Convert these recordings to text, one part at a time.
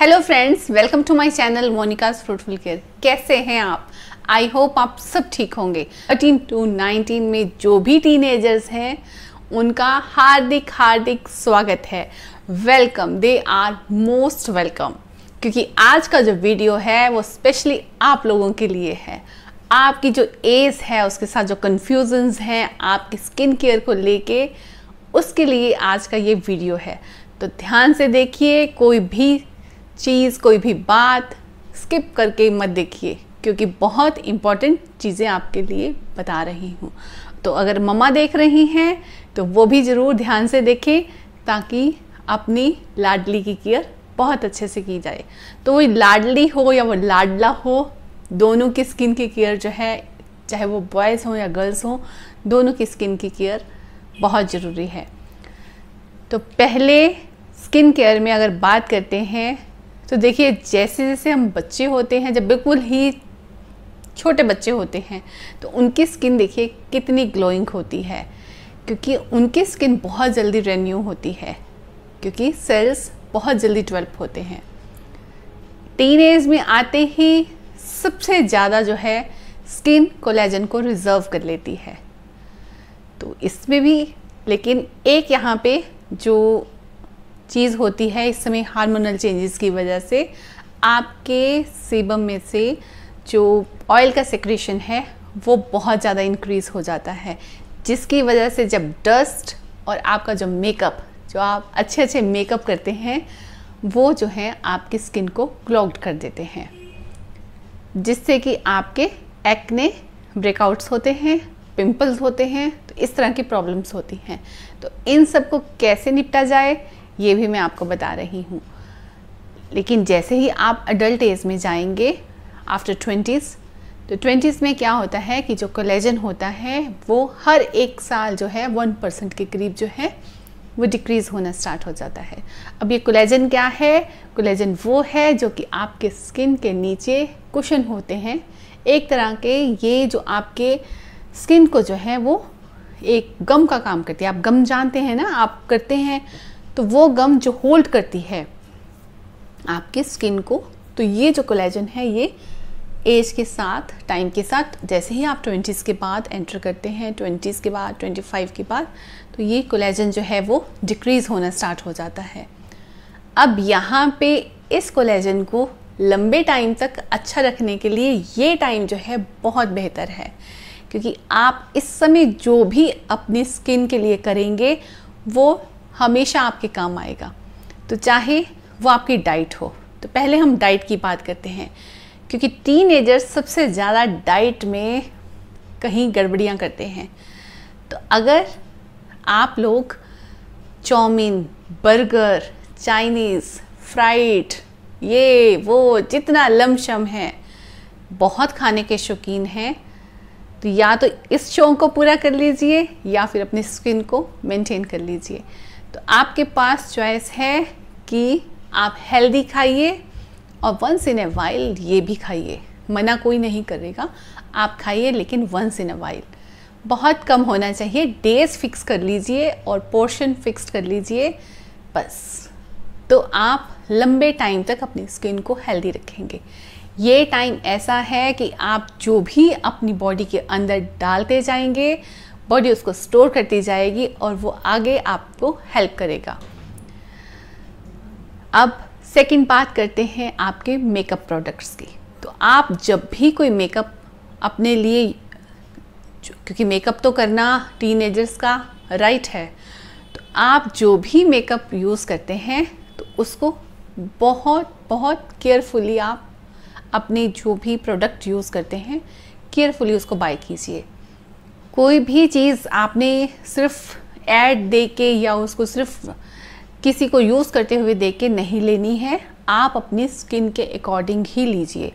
hello friends welcome to my channel Monika's fruitful care कैसे हैं आप आई होप आप सब ठीक होंगे 18 टू 19 में जो भी टीनेजर्स हैं उनका हार्दिक हार्दिक स्वागत है welcome they are most welcome क्योंकि आज का जो वीडियो है वो स्पेशली आप लोगों के लिए है आपकी जो एज है उसके साथ जो कन्फ्यूजन्स हैं आपकी स्किन केयर को लेके उसके लिए आज का ये वीडियो है तो ध्यान से देखिए कोई भी चीज़ कोई भी बात स्किप करके मत देखिए क्योंकि बहुत इम्पॉर्टेंट चीज़ें आपके लिए बता रही हूँ तो अगर मम्मा देख रही हैं तो वो भी ज़रूर ध्यान से देखें ताकि अपनी लाडली की केयर बहुत अच्छे से की जाए तो वो लाडली हो या वो लाडला हो दोनों की स्किन की केयर जो है चाहे वो बॉयज़ हो या गर्ल्स हों दोनों की स्किन की केयर बहुत ज़रूरी है तो पहले स्किन केयर में अगर बात करते हैं तो देखिए जैसे जैसे हम बच्चे होते हैं जब बिल्कुल ही छोटे बच्चे होते हैं तो उनकी स्किन देखिए कितनी ग्लोइंग होती है क्योंकि उनकी स्किन बहुत जल्दी रेन्यू होती है क्योंकि सेल्स बहुत जल्दी डेवलप होते हैं टीन एज में आते ही सबसे ज़्यादा जो है स्किन कोलेजन को रिज़र्व कर लेती है तो इसमें भी लेकिन एक यहाँ पे जो चीज़ होती है इस समय हार्मोनल चेंजेस की वजह से आपके सीबम में से जो ऑयल का सेक्रेशन है वो बहुत ज़्यादा इंक्रीज़ हो जाता है जिसकी वजह से जब डस्ट और आपका जो मेकअप जो आप अच्छे अच्छे मेकअप करते हैं वो जो है आपकी स्किन को क्लॉग्ड कर देते हैं जिससे कि आपके एक्ने ब्रेकआउट्स होते हैं पिंपल्स होते हैं तो इस तरह की प्रॉब्लम्स होती हैं तो इन सब को कैसे निपटा जाए ये भी मैं आपको बता रही हूँ लेकिन जैसे ही आप अडल्ट एज में जाएंगे आफ्टर ट्वेंटीज़ तो ट्वेंटीज़ में क्या होता है कि जो कोलेजन होता है वो हर एक साल जो है वन परसेंट के करीब जो है वो डिक्रीज़ होना स्टार्ट हो जाता है अब ये कोलेजन क्या है कोलेजन वो है जो कि आपके स्किन के नीचे कुशन होते हैं एक तरह के ये जो आपके स्किन को जो है वो एक गम का काम करती है आप गम जानते हैं ना आप करते हैं तो वो गम जो होल्ड करती है आपकी स्किन को तो ये जो कोलेजन है ये एज के साथ टाइम के साथ जैसे ही आप ट्वेंटीज़ के बाद एंटर करते हैं ट्वेंटीज़ के बाद ट्वेंटी फाइव के बाद तो ये कोलेजन जो है वो डिक्रीज़ होना स्टार्ट हो जाता है अब यहाँ पे इस कोलेजन को लंबे टाइम तक अच्छा रखने के लिए ये टाइम जो है बहुत बेहतर है क्योंकि आप इस समय जो भी अपनी स्किन के लिए करेंगे वो हमेशा आपके काम आएगा तो चाहे वो आपकी डाइट हो तो पहले हम डाइट की बात करते हैं क्योंकि टीन सबसे ज़्यादा डाइट में कहीं गड़बड़ियाँ करते हैं तो अगर आप लोग चाउमीन बर्गर चाइनीज़ फ्राइड ये वो जितना लमशम है बहुत खाने के शौकीन हैं तो या तो इस शौक को पूरा कर लीजिए या फिर अपनी स्किन को मेंटेन कर लीजिए तो आपके पास चॉइस है कि आप हेल्दी खाइए और वंस इन ए वाइल ये भी खाइए मना कोई नहीं करेगा आप खाइए लेकिन वंस इन अ वाइल बहुत कम होना चाहिए डेज फिक्स कर लीजिए और पोर्शन फिक्स कर लीजिए बस तो आप लंबे टाइम तक अपनी स्किन को हेल्दी रखेंगे ये टाइम ऐसा है कि आप जो भी अपनी बॉडी के अंदर डालते जाएंगे बॉडी उसको स्टोर करती जाएगी और वो आगे आपको हेल्प करेगा अब सेकंड बात करते हैं आपके मेकअप प्रोडक्ट्स की तो आप जब भी कोई मेकअप अपने लिए क्योंकि मेकअप तो करना टीनेजर्स का राइट है तो आप जो भी मेकअप यूज़ करते हैं तो उसको बहुत बहुत केयरफुली आप अपने जो भी प्रोडक्ट यूज़ करते हैं केयरफुली उसको बाय कीजिए कोई भी चीज़ आपने सिर्फ ऐड दे के या उसको सिर्फ किसी को यूज़ करते हुए देख के नहीं लेनी है आप अपनी स्किन के अकॉर्डिंग ही लीजिए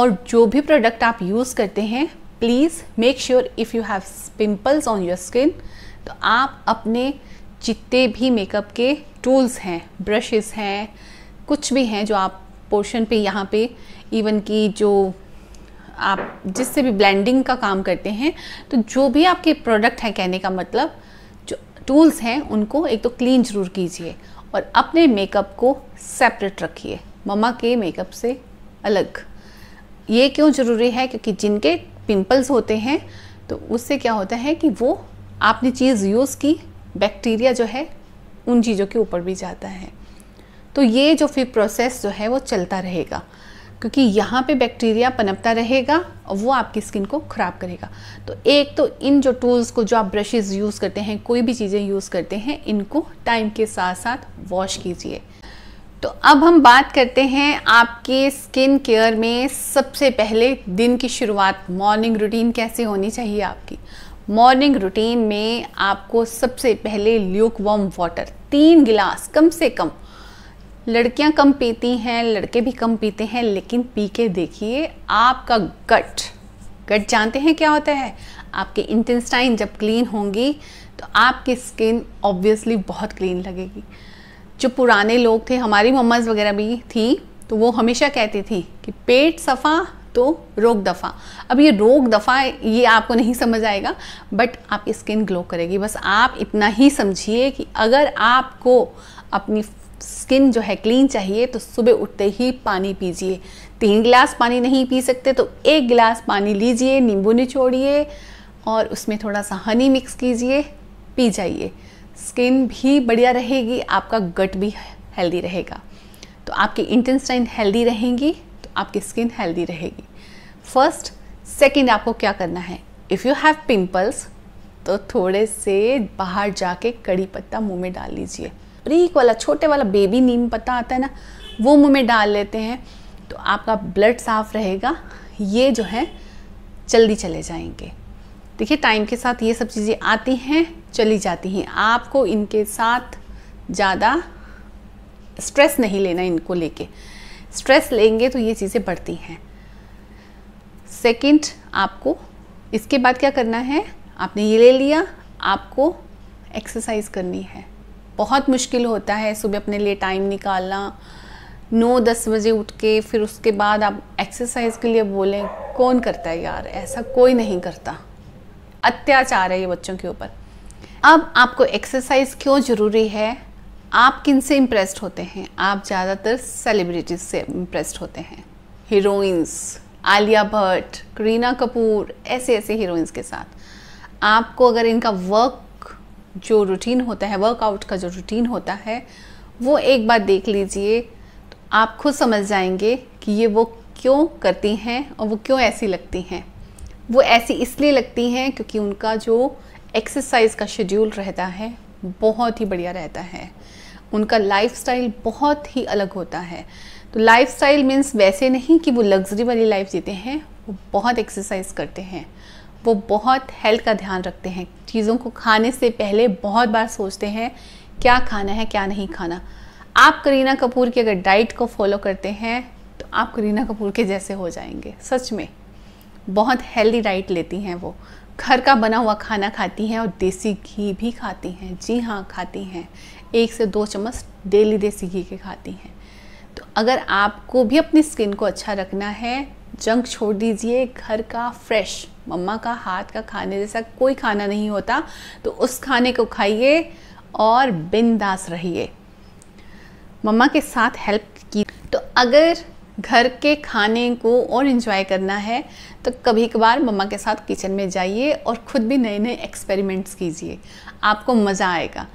और जो भी प्रोडक्ट आप यूज़ करते हैं please make sure if you have pimples on your skin तो आप अपने जितने भी मेकअप के टूल्स हैं ब्रशेस हैं कुछ भी हैं जो आप पोर्शन पे यहाँ पे इवन की जो आप जिससे भी ब्लेंडिंग का काम करते हैं तो जो भी आपके प्रोडक्ट हैं कहने का मतलब जो टूल्स हैं उनको एक तो क्लीन जरूर कीजिए और अपने मेकअप को सेपरेट रखिए ममा के मेकअप से अलग ये क्यों ज़रूरी है क्योंकि जिनके पिंपल्स होते हैं तो उससे क्या होता है कि वो आपने चीज़ यूज़ की बैक्टीरिया जो है उन चीज़ों के ऊपर भी जाता है तो ये जो फिर प्रोसेस जो है वो चलता रहेगा क्योंकि यहाँ पे बैक्टीरिया पनपता रहेगा और वो आपकी स्किन को ख़राब करेगा तो एक तो इन जो टूल्स को जो आप ब्रशेज़ यूज़ करते हैं कोई भी चीज़ें यूज़ करते हैं इनको टाइम के साथ साथ वॉश कीजिए तो अब हम बात करते हैं आपके स्किन केयर में सबसे पहले दिन की शुरुआत मॉर्निंग रूटीन कैसे होनी चाहिए आपकी मॉर्निंग रूटीन में आपको सबसे पहले ल्यूक वाटर तीन गिलास कम से कम लड़कियां कम पीती हैं लड़के भी कम पीते हैं लेकिन पी के देखिए आपका गट गट जानते हैं क्या होता है आपके इंटेस्टाइन जब क्लीन होंगी तो आपकी स्किन ऑब्वियसली बहुत क्लीन लगेगी जो पुराने लोग थे हमारी मम्मज वगैरह भी थी तो वो हमेशा कहती थी कि पेट सफ़ा तो रोग दफ़ा अब ये रोग दफ़ा ये आपको नहीं समझ आएगा बट आपकी स्किन ग्लो करेगी बस आप इतना ही समझिए कि अगर आपको अपनी स्किन जो है क्लीन चाहिए तो सुबह उठते ही पानी पीजिए तीन गिलास पानी नहीं पी सकते तो एक गिलास पानी लीजिए नींबू निचोड़िए और उसमें थोड़ा सा हनी मिक्स कीजिए पी जाइए स्किन भी बढ़िया रहेगी आपका गट भी हेल्दी रहेगा तो आपकी इंटेस्टाइन हेल्दी रहेंगी तो आपकी स्किन हेल्दी रहेगी फर्स्ट सेकेंड आपको क्या करना है इफ़ यू हैव पिंपल्स तो थोड़े से बाहर जाके कड़ी पत्ता मुंह में डाल लीजिए बारीक वाला छोटे वाला बेबी नीम पत्ता आता है ना वो मुंह में डाल लेते हैं तो आपका ब्लड साफ रहेगा ये जो है जल्दी चले जाएंगे देखिए टाइम के साथ ये सब चीज़ें आती हैं चली जाती हैं आपको इनके साथ ज़्यादा स्ट्रेस नहीं लेना इनको लेके स्ट्रेस लेंगे तो ये चीज़ें बढ़ती हैं सेकंड आपको इसके बाद क्या करना है आपने ये ले लिया आपको एक्सरसाइज करनी है बहुत मुश्किल होता है सुबह अपने लिए टाइम निकालना नौ दस बजे उठ के फिर उसके बाद आप एक्सरसाइज के लिए बोलें कौन करता है यार ऐसा कोई नहीं करता अत्याचार है ये बच्चों के ऊपर अब आपको एक्सरसाइज क्यों ज़रूरी है आप किन से इम्प्रेस्ड होते हैं आप ज़्यादातर सेलिब्रिटीज से इम्प्रेस्ड होते हैं हीरोइंस आलिया भट्ट करीना कपूर ऐसे ऐसे हीरोइंस के साथ आपको अगर इनका वर्क जो रूटीन होता है वर्कआउट का जो रूटीन होता है वो एक बार देख लीजिए तो आप खुद समझ जाएंगे कि ये वो क्यों करती हैं और वो क्यों ऐसी लगती हैं वो ऐसी इसलिए लगती हैं क्योंकि उनका जो एक्सरसाइज का शेड्यूल रहता है बहुत ही बढ़िया रहता है उनका लाइफस्टाइल बहुत ही अलग होता है तो लाइफस्टाइल मीन्स वैसे नहीं कि वो लग्जरी वाली लाइफ जीते हैं वो बहुत एक्सरसाइज करते हैं वो बहुत हेल्थ का ध्यान रखते हैं चीज़ों को खाने से पहले बहुत बार सोचते हैं क्या खाना है क्या नहीं खाना आप करीना कपूर की अगर डाइट को फॉलो करते हैं तो आप करीना कपूर के जैसे हो जाएंगे सच में बहुत हेल्दी डाइट लेती हैं वो घर का बना हुआ खाना खाती हैं और देसी घी भी खाती हैं जी हाँ खाती हैं एक से दो चम्मच डेली देसी घी के खाती हैं तो अगर आपको भी अपनी स्किन को अच्छा रखना है जंक छोड़ दीजिए घर का फ्रेश मम्मा का हाथ का खाने जैसा कोई खाना नहीं होता तो उस खाने को खाइए और बिंदास रहिए मम्मा के साथ हेल्प की तो अगर घर के खाने को और इन्जॉय करना है तो कभी कभार मम्मा के साथ किचन में जाइए और ख़ुद भी नए नए एक्सपेरिमेंट्स कीजिए आपको मज़ा आएगा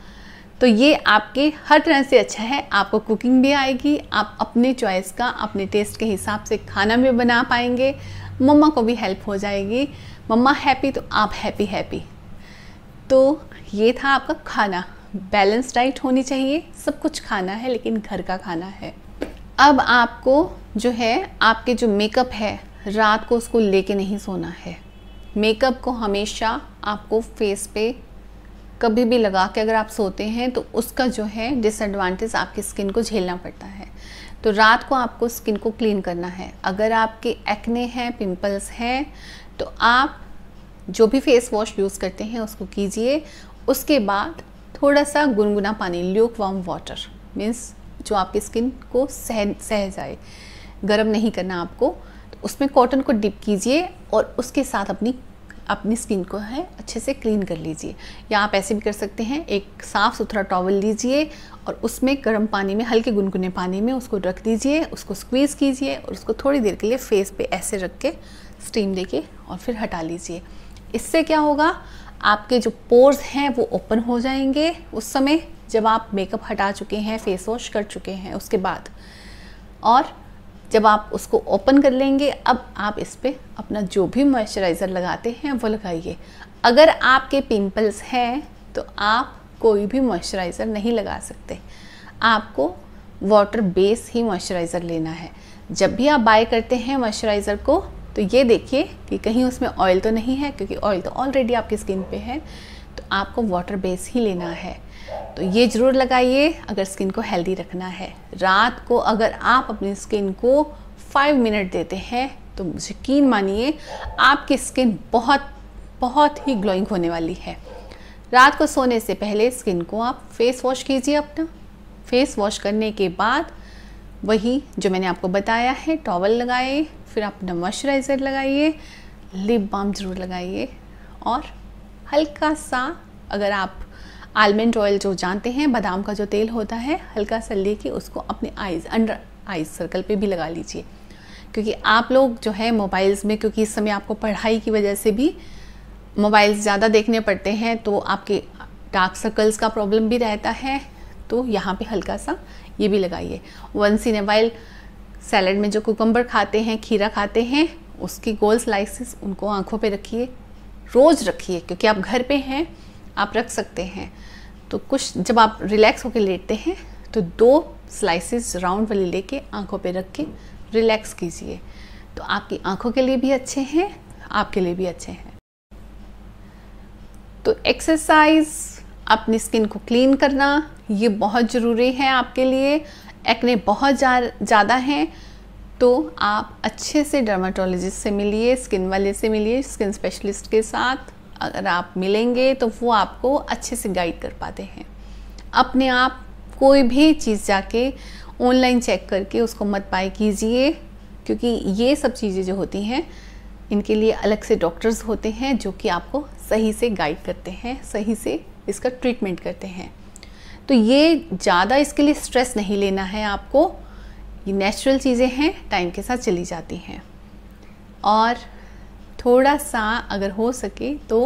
तो ये आपके हर तरह से अच्छा है आपको कुकिंग भी आएगी आप अपने चॉइस का अपने टेस्ट के हिसाब से खाना भी बना पाएंगे मम्मा को भी हेल्प हो जाएगी मम्मा हैप्पी तो आप हैप्पी हैप्पी तो ये था आपका खाना बैलेंस डाइट होनी चाहिए सब कुछ खाना है लेकिन घर का खाना है अब आपको जो है आपके जो मेकअप है रात को उसको लेके नहीं सोना है मेकअप को हमेशा आपको फेस पे कभी भी लगा के अगर आप सोते हैं तो उसका जो है डिसएडवांटेज आपकी स्किन को झेलना पड़ता है तो रात को आपको स्किन को क्लीन करना है अगर आपके एक्ने हैं पिंपल्स हैं तो आप जो भी फेस वॉश यूज़ करते हैं उसको कीजिए उसके बाद थोड़ा सा गुनगुना पानी ल्यूक वार्म वाटर मीन्स जो आपकी स्किन को सह सह जाए गर्म नहीं करना आपको तो उसमें कॉटन को डिप कीजिए और उसके साथ अपनी अपनी स्किन को है अच्छे से क्लीन कर लीजिए या आप ऐसे भी कर सकते हैं एक साफ़ सुथरा टॉवल लीजिए और उसमें गर्म पानी में हल्के गुनगुने पानी में उसको रख दीजिए उसको स्क्वीज़ कीजिए और उसको थोड़ी देर के लिए फेस पे ऐसे रख के स्टीम देके और फिर हटा लीजिए इससे क्या होगा आपके जो पोर्स हैं वो ओपन हो जाएंगे उस समय जब आप मेकअप हटा चुके हैं फेस वॉश कर चुके हैं उसके बाद और जब आप उसको ओपन कर लेंगे अब आप इस पर अपना जो भी मॉइस्चराइज़र लगाते हैं वो लगाइए अगर आपके पिंपल्स हैं तो आप कोई भी मॉइस्चराइज़र नहीं लगा सकते आपको वाटर बेस ही मॉइस्चराइज़र लेना है जब भी आप बाय करते हैं मॉइस्चराइज़र को तो ये देखिए कि कहीं उसमें ऑयल तो नहीं है क्योंकि ऑयल तो ऑलरेडी आपकी स्किन पे है तो आपको वाटर बेस ही लेना है तो ये ज़रूर लगाइए अगर स्किन को हेल्दी रखना है रात को अगर आप अपनी स्किन को फाइव मिनट देते हैं तो यकीन मानिए आपकी स्किन बहुत बहुत ही ग्लोइंग होने वाली है रात को सोने से पहले स्किन को आप फेस वॉश कीजिए अपना फेस वॉश करने के बाद वही जो मैंने आपको बताया है टॉवल लगाए फिर आप अपना मॉइस्चराइज़र लगाइए लिप बाम ज़रूर लगाइए और हल्का सा अगर आप आलमंड ऑयल जो जानते हैं बादाम का जो तेल होता है हल्का सा लेके उसको अपने आइज़ अंडर आइज सर्कल पे भी लगा लीजिए क्योंकि आप लोग जो है मोबाइल्स में क्योंकि इस समय आपको पढ़ाई की वजह से भी मोबाइल्स ज़्यादा देखने पड़ते हैं तो आपके डार्क सर्कल्स का प्रॉब्लम भी रहता है तो यहाँ पे हल्का सा ये भी लगाइए once in a while salad में जो कुकम्बर खाते हैं खीरा खाते हैं उसकी गोल स्लाइसिस उनको आँखों पर रखिए रोज़ रखिए क्योंकि आप घर पे हैं आप रख सकते हैं तो कुछ जब आप रिलैक्स होकर लेटते हैं तो दो स्लाइसेस राउंड वाले लेके आंखों पे रख के रिलैक्स कीजिए तो आपकी आंखों के लिए भी अच्छे हैं आपके लिए भी अच्छे हैं तो एक्सरसाइज अपनी स्किन को क्लीन करना ये बहुत ज़रूरी है आपके लिए एक्ने बहुत ज़्यादा हैं तो आप अच्छे से डर्माटोलॉजिस्ट से मिलिए स्किन वाले से मिलिए स्किन स्पेशलिस्ट के साथ अगर आप मिलेंगे तो वो आपको अच्छे से गाइड कर पाते हैं अपने आप कोई भी चीज़ जाके ऑनलाइन चेक करके उसको मत बाई कीजिए क्योंकि ये सब चीज़ें जो होती हैं इनके लिए अलग से डॉक्टर्स होते हैं जो कि आपको सही से गाइड करते हैं सही से इसका ट्रीटमेंट करते हैं तो ये ज़्यादा इसके लिए स्ट्रेस नहीं लेना है आपको ये नेचुरल चीज़ें हैं टाइम के साथ चली जाती हैं और थोड़ा सा अगर हो सके तो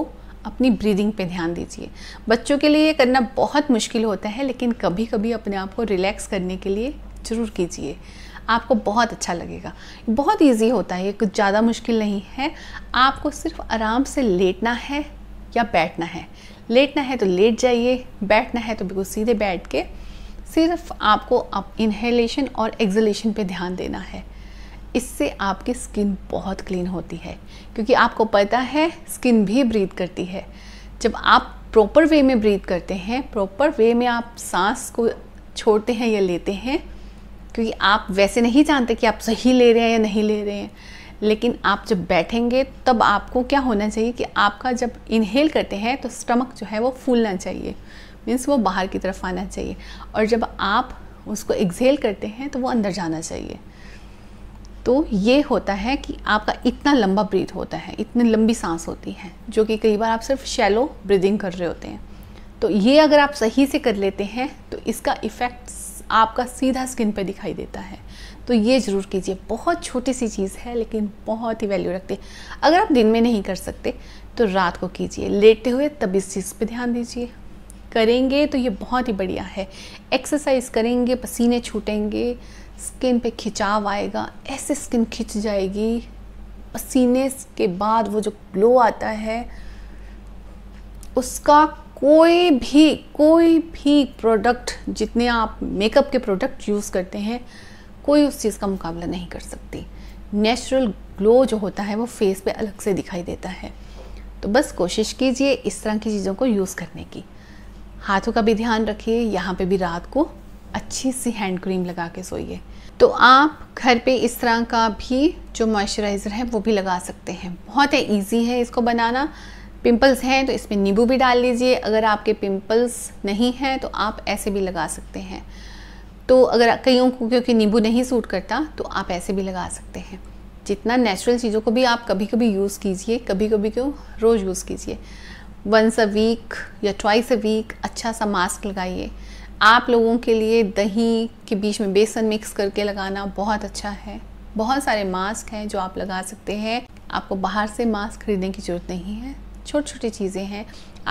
अपनी ब्रीदिंग पे ध्यान दीजिए बच्चों के लिए ये करना बहुत मुश्किल होता है लेकिन कभी कभी अपने आप को रिलैक्स करने के लिए ज़रूर कीजिए आपको बहुत अच्छा लगेगा बहुत इजी होता है ये कुछ ज़्यादा मुश्किल नहीं है आपको सिर्फ आराम से लेटना है या बैठना है लेटना है तो लेट जाइए बैठना है तो बिल्कुल सीधे बैठ के सिर्फ आपको अप इन्हेलेशन और एक्जलेशन पे ध्यान देना है इससे आपकी स्किन बहुत क्लीन होती है क्योंकि आपको पता है स्किन भी ब्रीथ करती है जब आप प्रॉपर वे में ब्रीथ करते हैं प्रॉपर वे में आप सांस को छोड़ते हैं या लेते हैं क्योंकि आप वैसे नहीं जानते कि आप सही ले रहे हैं या नहीं ले रहे हैं लेकिन आप जब बैठेंगे तब आपको क्या होना चाहिए कि आपका जब इनहेल करते हैं तो स्टमक जो है वो फूलना चाहिए मीन्स वो बाहर की तरफ आना चाहिए और जब आप उसको एक्जेल करते हैं तो वो अंदर जाना चाहिए तो ये होता है कि आपका इतना लंबा ब्रीथ होता है इतनी लंबी सांस होती है जो कि कई बार आप सिर्फ शैलो ब्रीदिंग कर रहे होते हैं तो ये अगर आप सही से कर लेते हैं तो इसका इफ़ेक्ट आपका सीधा स्किन पर दिखाई देता है तो ये ज़रूर कीजिए बहुत छोटी सी चीज़ है लेकिन बहुत ही वैल्यू रखती है अगर आप दिन में नहीं कर सकते तो रात को कीजिए लेटे हुए तब इस चीज़ पर ध्यान दीजिए करेंगे तो ये बहुत ही बढ़िया है एक्सरसाइज करेंगे पसीने छूटेंगे स्किन पे खिंचाव आएगा ऐसे स्किन खिंच जाएगी पसीने के बाद वो जो ग्लो आता है उसका कोई भी कोई भी प्रोडक्ट जितने आप मेकअप के प्रोडक्ट यूज़ करते हैं कोई उस चीज़ का मुकाबला नहीं कर सकती नेचुरल ग्लो जो होता है वो फेस पे अलग से दिखाई देता है तो बस कोशिश कीजिए इस तरह की चीज़ों को यूज़ करने की हाथों का भी ध्यान रखिए यहाँ पे भी रात को अच्छी सी हैंड क्रीम लगा के सोइए तो आप घर पे इस तरह का भी जो मॉइस्चराइज़र है वो भी लगा सकते हैं बहुत ही ईजी है इसको बनाना पिंपल्स हैं तो इसमें नींबू भी डाल लीजिए अगर आपके पिंपल्स नहीं हैं तो आप ऐसे भी लगा सकते हैं तो अगर कईयों को क्योंकि नींबू नहीं सूट करता तो आप ऐसे भी लगा सकते हैं जितना नेचुरल चीज़ों को भी आप कभी कभी यूज़ कीजिए कभी कभी क्यों रोज़ यूज़ कीजिए वंस अ वीक या ट्वाइस अ वीक अच्छा सा मास्क लगाइए आप लोगों के लिए दही के बीच में बेसन मिक्स करके लगाना बहुत अच्छा है बहुत सारे मास्क हैं जो आप लगा सकते हैं आपको बाहर से मास्क खरीदने की ज़रूरत नहीं है छोटी छोटी चीज़ें हैं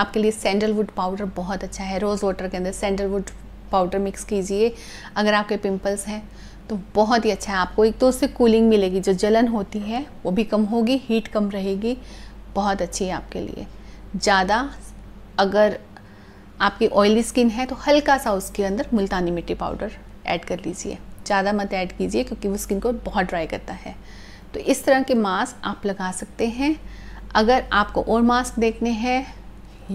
आपके लिए सैंडलवुड पाउडर बहुत अच्छा है रोज़ वाटर के अंदर सैंडलवुड पाउडर मिक्स कीजिए अगर आपके पिंपल्स हैं तो बहुत ही अच्छा है आपको एक तो उससे कूलिंग मिलेगी जो जलन होती है वो भी कम होगी हीट कम रहेगी बहुत अच्छी है आपके लिए ज़्यादा अगर आपकी ऑयली स्किन है तो हल्का सा उसके अंदर मुल्तानी मिट्टी पाउडर ऐड कर लीजिए ज़्यादा मत ऐड कीजिए क्योंकि वो स्किन को बहुत ड्राई करता है तो इस तरह के मास्क आप लगा सकते हैं अगर आपको और मास्क देखने हैं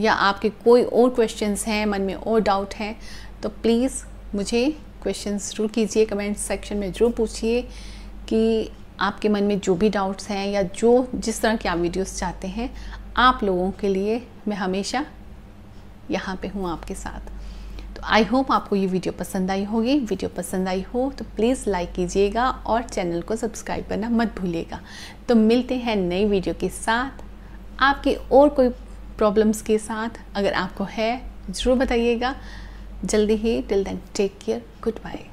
या आपके कोई और क्वेश्चंस हैं मन में और डाउट हैं तो प्लीज़ मुझे क्वेश्चन ज़रूर कीजिए कमेंट सेक्शन में ज़रूर पूछिए कि आपके मन में जो भी डाउट्स हैं या जो जिस तरह की आप वीडियोस चाहते हैं आप लोगों के लिए मैं हमेशा यहाँ पे हूँ आपके साथ तो आई होप आपको ये वीडियो पसंद आई होगी वीडियो पसंद आई हो तो प्लीज़ लाइक कीजिएगा और चैनल को सब्सक्राइब करना मत भूलिएगा तो मिलते हैं नई वीडियो के साथ आपकी और कोई प्रॉब्लम्स के साथ अगर आपको है ज़रूर बताइएगा जल्दी ही till then take care good bye